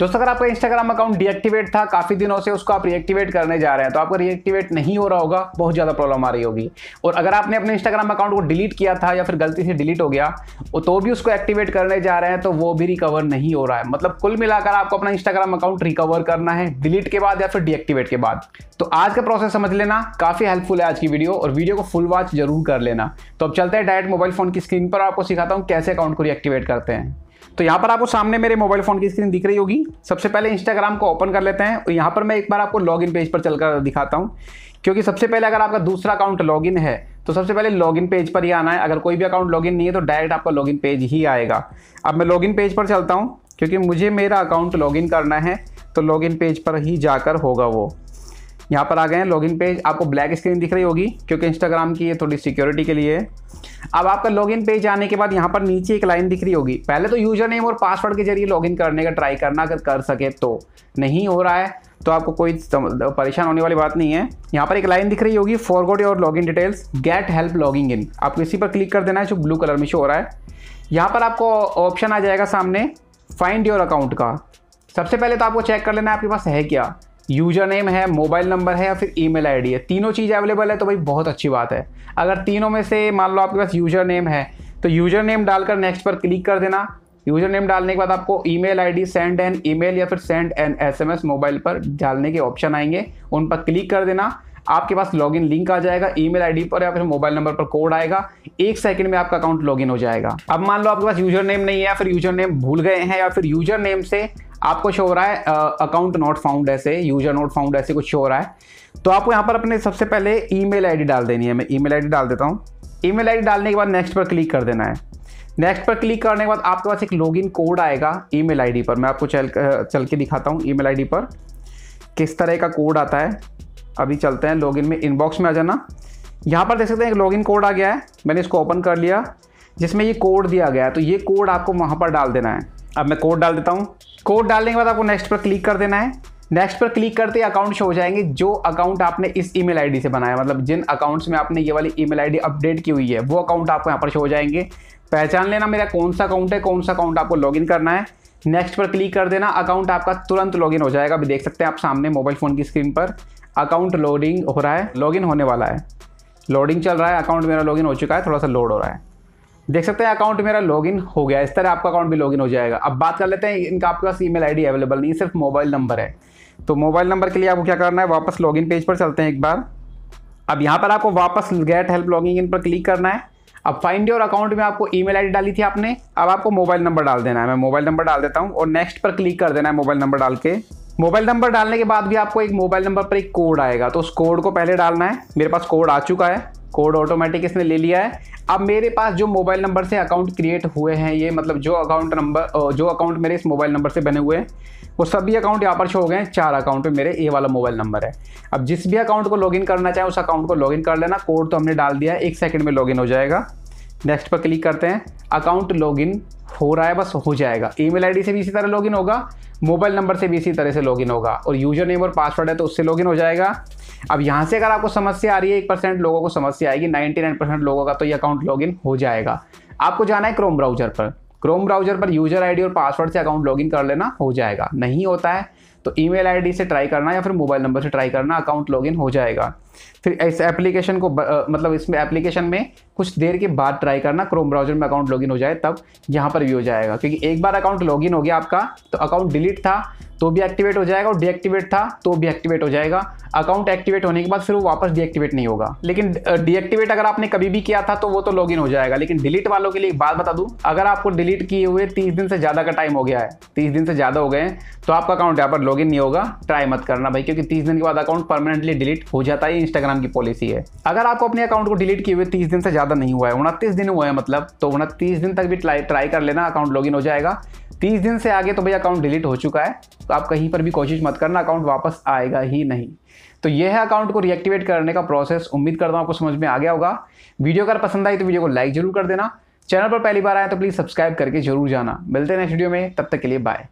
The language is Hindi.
दोस्तों अगर आपका इंस्टाग्राम अकाउंट डीएक्टिवेट था काफ़ी दिनों से उसको आप रीएक्टिवेट करने जा रहे हैं तो आपको रीएक्टिवेट नहीं हो रहा होगा बहुत ज़्यादा प्रॉब्लम आ रही होगी और अगर आपने अपने इंस्टाग्राम अकाउंट को डिलीट किया था या फिर गलती से डिलीट हो गया तो भी उसको एक्टिवेट करने जा रहे हैं तो वो भी रिकवर नहीं हो रहा है मतलब कुल मिलाकर आपको अपना इंस्टाग्राम अकाउंट रिकवर करना है डिलीट के बाद या फिर डीएक्टिवेट के बाद तो आज का प्रोसेस समझ लेना काफ़ी हेल्पफुल है आज की वीडियो और वीडियो को फुल वॉच जरूर कर लेना तो अब चलते हैं डायरेक्ट मोबाइल फोन की स्क्रीन पर आपको सिखाता हूँ कैसे अकाउंट को रिएक्टिवेट करते हैं तो यहाँ पर आपको सामने मेरे मोबाइल फ़ोन की स्क्रीन दिख रही होगी सबसे पहले इंस्टाग्राम को ओपन कर लेते हैं और यहाँ पर मैं एक बार आपको लॉगिन पेज पर चलकर दिखाता हूँ क्योंकि सबसे पहले अगर आपका दूसरा अकाउंट लॉगिन है तो सबसे पहले लॉगिन पेज पर ही आना है अगर कोई भी अकाउंट लॉगिन नहीं है तो डायरेक्ट आपका लॉगिन पेज ही आएगा अब मैं लॉगिन पेज पर चलता हूँ क्योंकि मुझे मेरा अकाउंट लॉगिन करना है तो लॉगिन पेज पर ही जाकर होगा वो यहाँ पर आ गए हैं लॉगिन पेज आपको ब्लैक स्क्रीन दिख रही होगी क्योंकि इंस्टाग्राम की ये थोड़ी सिक्योरिटी के लिए है अब आपका लॉगिन पेज आने के बाद यहाँ पर नीचे एक लाइन दिख रही होगी पहले तो यूजर नेम और पासवर्ड के जरिए लॉगिन करने का ट्राई करना अगर कर सके तो नहीं हो रहा है तो आपको कोई परेशान होने वाली बात नहीं है यहाँ पर एक लाइन दिख रही होगी forward your login details get help logging in आपको इसी पर क्लिक कर देना है जो ब्लू कलर में शो हो रहा है यहाँ पर आपको ऑप्शन आ जाएगा सामने फाइंड योर अकाउंट का सबसे पहले तो आपको चेक कर लेना है आपके पास है क्या यूजर नेम है मोबाइल नंबर है या फिर ईमेल आईडी है तीनों चीज़ अवेलेबल है तो भाई बहुत अच्छी बात है अगर तीनों में से मान लो आपके पास यूजर नेम है तो यूजर नेम डालकर नेक्स्ट पर क्लिक कर देना यूजर नेम डालने के बाद आपको email ID send an email या फिर सेंड एन एसएमएस मोबाइल पर डालने के ऑप्शन आएंगे उन पर क्लिक कर देना आपके पास लॉगिन लिंक आ जाएगा ईमेल आईडी पर या फिर मोबाइल नंबर पर कोड आएगा एक सेकंड में आपका अकाउंट लॉगिन हो जाएगा अब मान लो आपके पास यूजर नेम नहीं है या फिर यूजर नेम भूल गए हैं या फिर यूजर नेम से आपको शो हो रहा है अकाउंट नॉट फाउंड ऐसे यूजर नॉट फाउंड ऐसे कुछ शो हो रहा है तो आपको यहाँ पर अपने सबसे पहले ई मेल डाल देनी है मैं ई मेल डाल देता हूँ ई मेल डालने के बाद नेक्स्ट पर क्लिक कर देना है नेक्स्ट पर क्लिक करने के बाद आपके पास एक लॉगिन कोड आएगा ईमेल आईडी पर मैं आपको चल चल के दिखाता हूँ ईमेल आईडी पर किस तरह का कोड आता है अभी चलते हैं लॉगिन में इनबॉक्स में आ जाना यहाँ पर देख सकते हैं एक लॉगिन कोड आ गया है मैंने इसको ओपन कर लिया जिसमें ये कोड दिया गया है तो ये कोड आपको वहाँ पर डाल देना है अब मैं कोड डाल देता हूँ कोड डालने के बाद आपको नेक्स्ट पर क्लिक कर देना है नेक्स्ट पर क्लिक करते ही अकाउंट शो हो जाएंगे जो अकाउंट आपने इस ईमेल आईडी से बनाया मतलब जिन अकाउंट्स में आपने ये वाली ईमेल आईडी अपडेट की हुई है वो अकाउंट आपको यहाँ पर शो हो जाएंगे पहचान लेना मेरा कौन सा अकाउंट है कौन सा अकाउंट आपको लॉगिन करना है नेक्स्ट पर क्लिक कर देना अकाउंट आपका तुरंत लॉगिन हो जाएगा अभी देख सकते हैं आप सामने मोबाइल फ़ोन की स्क्रीन पर अकाउंट लोडिंग हो रहा है लॉगिन होने वाला है लोडिंग चल रहा है अकाउंट मेरा लॉगिन हो चुका है थोड़ा सा लोड हो रहा है देख सकते हैं अकाउंट मेरा लॉगिन हो गया इस तरह आपका अकाउंट भी लॉगिन हो जाएगा अब बात कर लेते हैं इनका आपके पास ईमेल आईडी अवेलेबल नहीं सिर्फ मोबाइल नंबर है तो मोबाइल नंबर के लिए आपको क्या करना है वापस लॉगिन पेज पर चलते हैं एक बार अब यहाँ पर आपको वापस गेट हेल्प लॉगिंग इन पर क्लिक करना है अब फाइंड योर अकाउंट में आपको ईमेल आईडी डाली थी आपने अब आपको मोबाइल नंबर डाल देना है मैं मोबाइल नंबर डाल देता हूँ और नेक्स्ट पर क्लिक कर देना है मोबाइल नंबर डाल के मोबाइल नंबर डालने के बाद भी आपको एक मोबाइल नंबर पर एक कोड आएगा तो उस कोड को पहले डालना है मेरे पास कोड आ चुका है कोड ऑटोमेटिक इसने ले लिया है अब मेरे पास जो मोबाइल नंबर से अकाउंट क्रिएट हुए हैं ये मतलब जो अकाउंट नंबर जो अकाउंट मेरे इस मोबाइल नंबर से बने हुए हैं वो सभी अकाउंट यहाँ पर शो हो गए हैं चार अकाउंट में मेरे ये वाला मोबाइल नंबर है अब जिस भी अकाउंट को लॉगिन करना चाहे उस अकाउंट को लॉगिन कर लेना कोड तो हमने डाल दिया है एक सेकंड में लॉगिन हो जाएगा नेक्स्ट पर क्लिक करते हैं अकाउंट लॉगिन हो रहा है बस हो जाएगा ईमेल आईडी से भी इसी तरह लॉगिन होगा मोबाइल नंबर से भी इसी तरह से लॉगिन होगा और यूजर नेम और पासवर्ड है तो उससे लॉगिन हो जाएगा अब यहाँ से अगर आपको समस्या आ रही है एक परसेंट लोगों को समस्या आएगी नाइन्टी नाइन परसेंट लोगों का तो ये अकाउंट लॉगिन हो जाएगा आपको जाना है क्रोम ब्राउजर पर क्रोम ब्राउजर पर यूजर आईडी और पासवर्ड से अकाउंट लॉगिन कर लेना हो जाएगा नहीं होता है तो ईमेल आईडी से ट्राई करना या फिर मोबाइल नंबर से ट्राई करना अकाउंट लॉगिन हो जाएगा फिर इस एप्लीकेशन को मतलब इसमें एप्लीकेशन में कुछ देर के बाद ट्राई करना क्रोम ब्राउजर में अकाउंट लॉगिन हो जाए तब यहाँ पर भी हो जाएगा क्योंकि एक बार अकाउंट लॉगिन हो गया आपका तो अकाउंट डिलीट था तो भी एक्टिवेट हो जाएगा और डीएक्टिवेट था तो भी एक्टिवेट हो जाएगा अकाउंट एक्टिवेट होने के बाद फिर वो वापस डीएक्टिवेट नहीं होगा लेकिन डीएक्टिवेट अगर आपने कभी भी किया था तो वो तो लॉगिन हो जाएगा लेकिन डिलीट वालों के लिए एक बात बता दूं अगर आपको डिलीट किए हुए तीस दिन से ज़्यादा का टाइम हो गया है तीस दिन से ज़्यादा हो गए हैं तो आपका अकाउंट यहाँ पर लॉग लॉग नहीं होगा ट्राई मत करना भाई क्योंकि तीस दिन के बाद अकाउंट परमानेंटली डिलीट हो जाता है इंस्टाग्राम की पॉलिसी है अगर आपको अपने अकाउंट को डिलीट किए हुए तीस दिन से ज़्यादा नहीं हुआ है उनतीस दिन हुआ है मतलब तो उनतीस दिन तक भी ट्राई कर लेना अकाउंट लॉग हो जाएगा तीस दिन से आगे तो भाई अकाउंट डिलीट हो चुका है तो आप कहीं पर भी कोशिश मत करना अकाउंट वापस आएगा ही नहीं तो यह है अकाउंट को रिएक्टिवेट करने का प्रोसेस उम्मीद करता हूँ आपको समझ में आ गया होगा वीडियो अगर पसंद आई तो वीडियो को लाइक जरूर कर देना चैनल पर पहली बार आए तो प्लीज़ सब्सक्राइब करके जरूर जाना मिलते हैं नेक्स्ट वीडियो में तब तक के लिए बाय